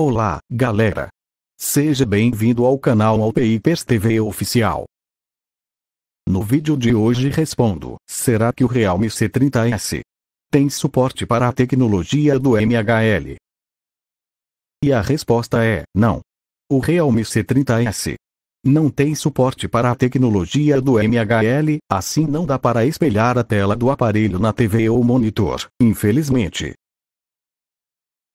Olá, galera! Seja bem-vindo ao canal Alpeipers TV Oficial. No vídeo de hoje respondo, será que o Realme C30S tem suporte para a tecnologia do MHL? E a resposta é, não. O Realme C30S não tem suporte para a tecnologia do MHL, assim não dá para espelhar a tela do aparelho na TV ou monitor, infelizmente.